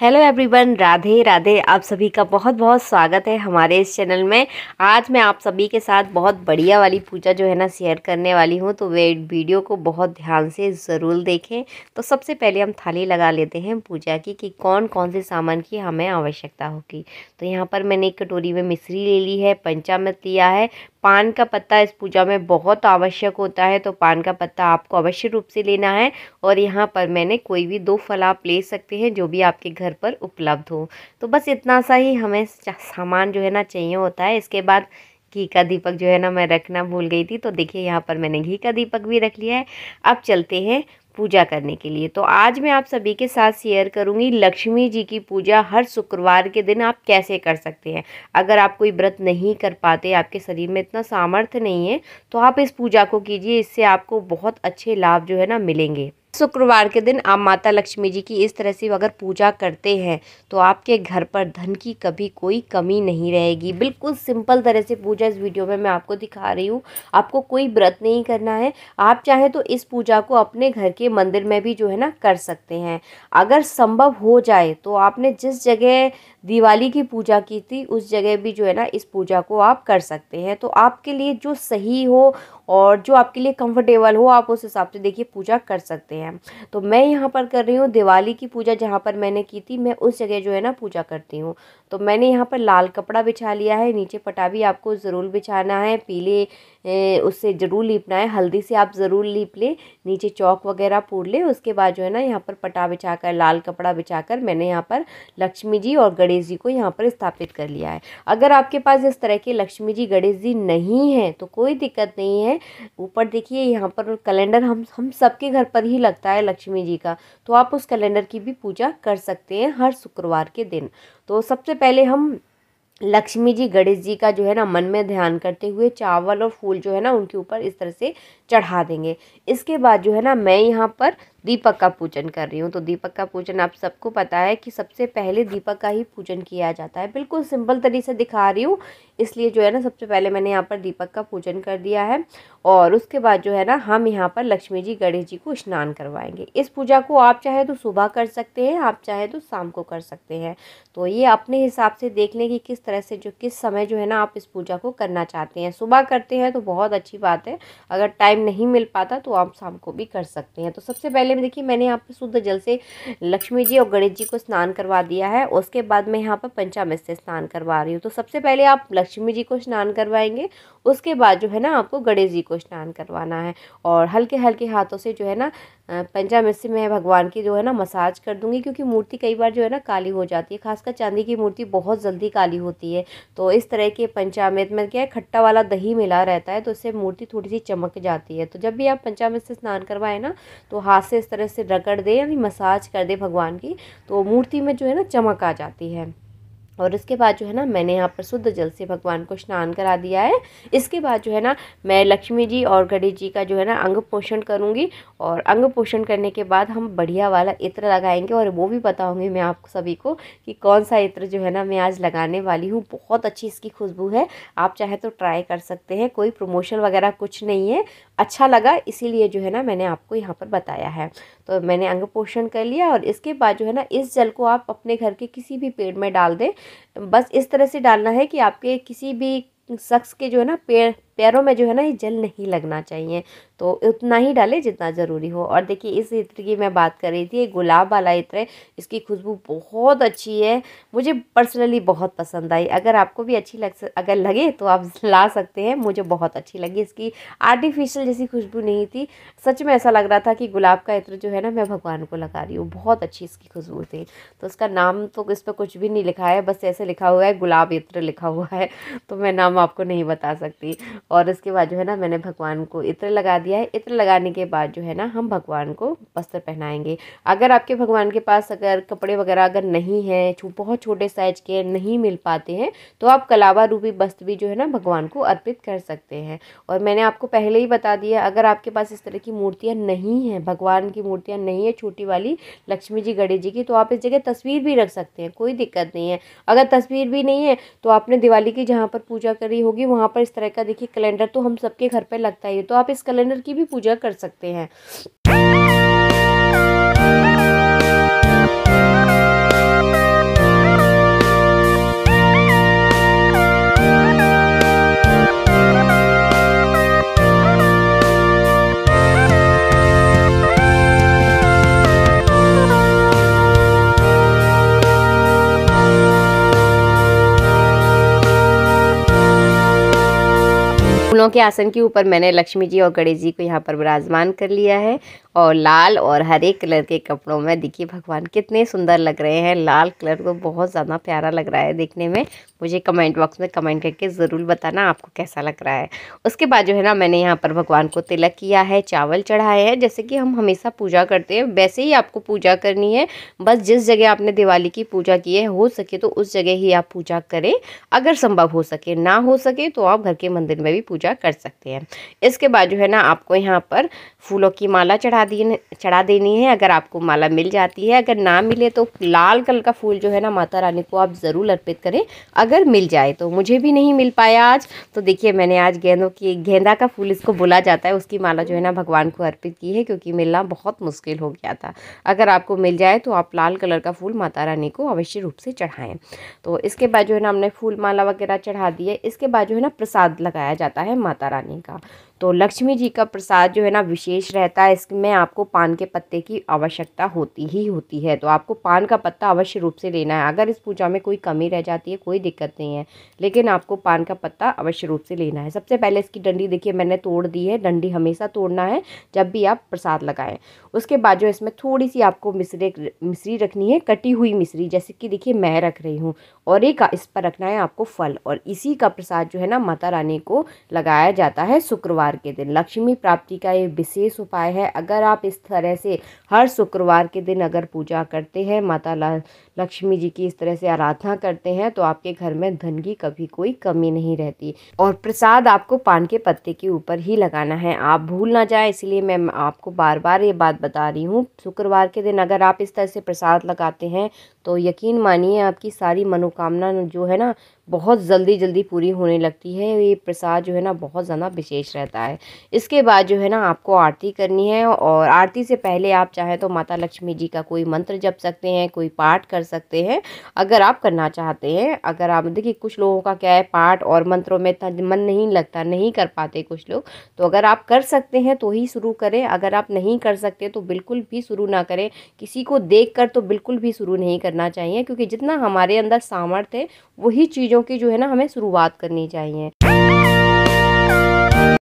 hello everyone Radhe Radhe आप सभी का बहुत बहुत स्वागत है हमारे इस चैनल में आज मैं आप सभी के साथ बहुत बढ़िया वाली पूजा जो है ना शेयर करने वाली हूँ तो वे वीडियो को बहुत ध्यान से ज़रूर देखें तो सबसे पहले हम थाली लगा लेते हैं पूजा की कि कौन कौन से सामान की हमें आवश्यकता होगी तो यहाँ पर मैंने एक कटोरी में मिश्री ले ली है पंचामृत लिया है पान का पत्ता इस पूजा में बहुत आवश्यक होता है तो पान का पत्ता आपको अवश्य रूप से लेना है और यहाँ पर मैंने कोई भी दो फल आप ले सकते हैं जो भी आपके घर पर उपलब्ध हो तो बस इतना सा ही हमें सामान जो है ना चाहिए होता है इसके बाद घी का दीपक जो है ना मैं रखना भूल गई थी तो देखिए यहाँ पर मैंने घी का दीपक भी रख लिया है अब चलते हैं पूजा करने के लिए तो आज मैं आप सभी के साथ शेयर करूंगी लक्ष्मी जी की पूजा हर शुक्रवार के दिन आप कैसे कर सकते हैं अगर आप कोई व्रत नहीं कर पाते आपके शरीर में इतना सामर्थ्य नहीं है तो आप इस पूजा को कीजिए इससे आपको बहुत अच्छे लाभ जो है ना मिलेंगे शुक्रवार के दिन आप माता लक्ष्मी जी की इस तरह से अगर पूजा करते हैं तो आपके घर पर धन की कभी कोई कमी नहीं रहेगी बिल्कुल सिंपल तरह से पूजा इस वीडियो में मैं आपको दिखा रही हूँ आपको कोई व्रत नहीं करना है आप चाहे तो इस पूजा को अपने घर के मंदिर में भी जो है ना कर सकते हैं अगर संभव हो जाए तो आपने जिस जगह दिवाली की पूजा की थी उस जगह भी जो है ना इस पूजा को आप कर सकते हैं तो आपके लिए जो सही हो और जो आपके लिए कंफर्टेबल हो आप उस हिसाब से देखिए पूजा कर सकते हैं करते हैं तो मैं यहाँ पर कर रही हूँ दिवाली की पूजा जहाँ पर मैंने की थी मैं उस जगह जो है ना पूजा करती हूँ तो मैंने यहाँ पर लाल कपड़ा बिछा लिया है नीचे पटा भी आपको ज़रूर बिछाना है पीले उससे ज़रूर लीपना है हल्दी से आप ज़रूर लीप लें नीचे चौक वगैरह पूर लें उसके बाद जो है ना यहाँ पर पटा बिछा कर लाल कपड़ा बिछा कर मैंने यहाँ पर लक्ष्मी जी और गणेश जी को यहाँ पर स्थापित कर लिया है अगर आपके पास इस तरह के लक्ष्मी जी गणेश जी नहीं हैं तो कोई दिक्कत नहीं है ऊपर देखिए यहाँ पर कैलेंडर हम हम सबके घर पर ही लगता है लक्ष्मी जी का तो आप उस कैलेंडर की भी पूजा कर सकते हैं हर शुक्रवार के दिन तो सबसे पहले हम लक्ष्मी जी गणेश जी का जो है ना मन में ध्यान करते हुए चावल और फूल जो है ना उनके ऊपर इस तरह से चढ़ा देंगे इसके बाद जो है ना मैं यहाँ पर दीपक का पूजन कर रही हूँ तो दीपक का पूजन आप सबको पता है कि सबसे पहले दीपक का ही पूजन किया जाता है बिल्कुल सिंपल तरीके से दिखा रही हूँ इसलिए जो है ना सबसे पहले मैंने यहाँ पर दीपक का पूजन कर दिया है और उसके बाद जो है ना हम यहाँ पर लक्ष्मी जी गणेश जी को स्नान करवाएंगे इस पूजा को आप चाहे तो सुबह कर सकते हैं आप चाहे तो शाम को कर सकते हैं तो ये अपने हिसाब से देख लें कि किस तरह से जो किस समय जो है ना आप इस पूजा को करना चाहते हैं सुबह करते हैं तो बहुत अच्छी बात है अगर टाइम नहीं मिल पाता तो आप शाम को भी कर सकते हैं तो सबसे पहले पहले में देखिए मैंने यहाँ पर शुद्ध जल से लक्ष्मी जी और गणेश जी को स्नान करवा दिया है उसके बाद मैं यहाँ पर पंचामृत से स्नान करवा रही हूँ तो सबसे पहले आप लक्ष्मी जी को स्नान करवाएंगे उसके बाद जो है ना आपको गणेश जी को स्नान करवाना है और हल्के हल्के हाथों से जो है ना पंचामृत से मैं भगवान की जो है ना मसाज कर दूंगी क्योंकि मूर्ति कई बार जो है ना काली हो जाती है खासकर चांदी की मूर्ति बहुत जल्दी काली होती है तो इस तरह के पंचामृत में क्या है खट्टा वाला दही मिला रहता है तो इससे मूर्ति थोड़ी सी चमक जाती है तो जब भी आप पंचामृत से स्नान करवाएं ना तो हाथ से इस तरह से रगड़ दे यानी मसाज कर दे भगवान की तो मूर्ति में जो है ना चमक आ जाती है और इसके बाद जो है ना मैंने यहाँ पर शुद्ध जल से भगवान को स्नान करा दिया है इसके बाद जो है ना मैं लक्ष्मी जी और गणेश जी का जो है ना अंग पोषण करूँगी और अंग पोषण करने के बाद हम बढ़िया वाला इत्र लगाएंगे और वो भी बताऊँगी मैं आप सभी को कि कौन सा इत्र जो है ना मैं आज लगाने वाली हूँ बहुत अच्छी इसकी खुशबू है आप चाहे तो ट्राई कर सकते हैं कोई प्रमोशन वगैरह कुछ नहीं है अच्छा लगा इसीलिए जो है ना मैंने आपको यहाँ पर बताया है तो मैंने अंग पोषण कर लिया और इसके बाद जो है ना इस जल को आप अपने घर के किसी भी पेड़ में डाल दें तो बस इस तरह से डालना है कि आपके किसी भी शख्स के जो है ना पेड़ पैरों में जो है ना ये जल नहीं लगना चाहिए तो उतना ही डालें जितना ज़रूरी हो और देखिए इस इत्र की मैं बात कर रही थी गुलाब वाला इत्र है इसकी खुशबू बहुत अच्छी है मुझे पर्सनली बहुत पसंद आई अगर आपको भी अच्छी लग अगर लगे तो आप ला सकते हैं मुझे बहुत अच्छी लगी इसकी आर्टिफिशियल जैसी खुशबू नहीं थी सच में ऐसा लग रहा था कि गुलाब का इत्र जो है ना मैं भगवान को लगा रही हूँ बहुत अच्छी इसकी खुशबू थी तो उसका नाम तो इस पर कुछ भी नहीं लिखा है बस ऐसे लिखा हुआ है गुलाब इत्र लिखा हुआ है तो मैं नाम आपको नहीं बता सकती और इसके बाद जो है ना मैंने भगवान को इत्र लगा दिया है इत्र लगाने के बाद जो है ना हम भगवान को वस्त्र पहनाएंगे अगर आपके भगवान के पास अगर कपड़े वगैरह अगर नहीं हैं बहुत छोटे साइज के नहीं मिल पाते हैं तो आप कलावा रूपी वस्त्र भी जो है ना भगवान को अर्पित कर सकते हैं और मैंने आपको पहले ही बता दिया अगर आपके पास इस तरह की मूर्तियाँ नहीं हैं भगवान की मूर्तियाँ नहीं है छोटी वाली लक्ष्मी जी गणेश जी की तो आप इस जगह तस्वीर भी रख सकते हैं कोई दिक्कत नहीं है अगर तस्वीर भी नहीं है तो आपने दिवाली की जहाँ पर पूजा करी होगी वहाँ पर इस तरह का देखिए कैलेंडर तो हम सबके घर पे लगता ही है तो आप इस कैलेंडर की भी पूजा कर सकते हैं दोनों के आसन के ऊपर मैंने लक्ष्मी जी और गणेश जी को यहाँ पर विराजमान कर लिया है और लाल और हरे कलर के कपड़ों में देखिए भगवान कितने सुंदर लग रहे हैं लाल कलर को बहुत ज़्यादा प्यारा लग रहा है देखने में मुझे कमेंट बॉक्स में कमेंट करके ज़रूर बताना आपको कैसा लग रहा है उसके बाद जो है ना मैंने यहाँ पर भगवान को तिलक किया है चावल चढ़ाए हैं जैसे कि हम हमेशा पूजा करते हैं वैसे ही आपको पूजा करनी है बस जिस जगह आपने दिवाली की पूजा की है हो सके तो उस जगह ही आप पूजा करें अगर संभव हो सके ना हो सके तो आप घर के मंदिर में भी पूजा कर सकते हैं इसके बाद जो है ना आपको यहाँ पर फूलों की माला चढ़ा दिन चढ़ा देनी है अगर आपको माला मिल जाती है अगर ना मिले तो लाल कलर का फूल जो है ना माता रानी को आप ज़रूर अर्पित करें अगर मिल जाए तो मुझे भी नहीं मिल पाया आज तो देखिए मैंने आज गेंदों की गेंदा का फूल इसको बोला जाता है उसकी माला जो है ना भगवान को अर्पित की है क्योंकि मिलना बहुत मुश्किल हो गया था अगर आपको मिल जाए तो आप लाल कलर का फूल माता रानी को अवश्य रूप से चढ़ाएँ तो इसके बाद जो है ना हमने फूल माला वगैरह चढ़ा है इसके बाद जो है ना प्रसाद लगाया जाता है माता रानी का तो लक्ष्मी जी का प्रसाद जो है ना विशेष रहता है इसमें आपको पान के पत्ते की आवश्यकता होती ही होती है तो आपको पान का पत्ता अवश्य रूप से लेना है अगर इस पूजा में कोई कमी रह जाती है कोई दिक्कत नहीं है लेकिन आपको पान का पत्ता अवश्य रूप से लेना है सबसे पहले इसकी डंडी देखिए मैंने तोड़ दी है डंडी हमेशा तोड़ना है जब भी आप प्रसाद लगाएं उसके बाद जो इसमें थोड़ी सी आपको मिसरी मिसरी रखनी है कटी हुई मिसरी जैसे कि देखिए मैं रख रही हूँ और एक इस पर रखना है आपको फल और इसी का प्रसाद जो है ना माता रानी को लगाया जाता है शुक्रवार के दिन लक्ष्मी प्राप्ति का ये विशेष उपाय है अगर अगर आप इस तरह से हर शुक्रवार के दिन अगर पूजा करते हैं माता लक्ष्मी जी की इस तरह से आराधना करते हैं तो आपके घर में धन की कभी कोई कमी नहीं रहती और प्रसाद आपको पान के पत्ते के ऊपर ही लगाना है आप भूल ना जाए इसलिए मैं आपको बार बार ये बात बता रही हूँ शुक्रवार के दिन अगर आप इस तरह से प्रसाद लगाते हैं तो यकीन मानिए आपकी सारी मनोकामना जो है ना बहुत जल्दी जल्दी पूरी होने लगती है ये प्रसाद जो है ना बहुत ज़्यादा विशेष रहता है इसके बाद जो है ना आपको आरती करनी है और आरती से पहले आप चाहें तो माता लक्ष्मी जी का कोई मंत्र जप सकते हैं कोई पाठ कर सकते हैं अगर आप करना चाहते हैं अगर आप देखिए कुछ लोगों का क्या है पाठ और मंत्रों में मन नहीं लगता नहीं कर पाते कुछ लोग तो अगर आप कर सकते हैं तो ही शुरू करें अगर आप नहीं कर सकते तो बिल्कुल भी शुरू ना करें किसी को देख कर तो बिल्कुल भी शुरू नहीं करना चाहिए क्योंकि जितना हमारे अंदर सामर्थ्य है वही चीज़ों की जो है ना हमें शुरुआत करनी चाहिए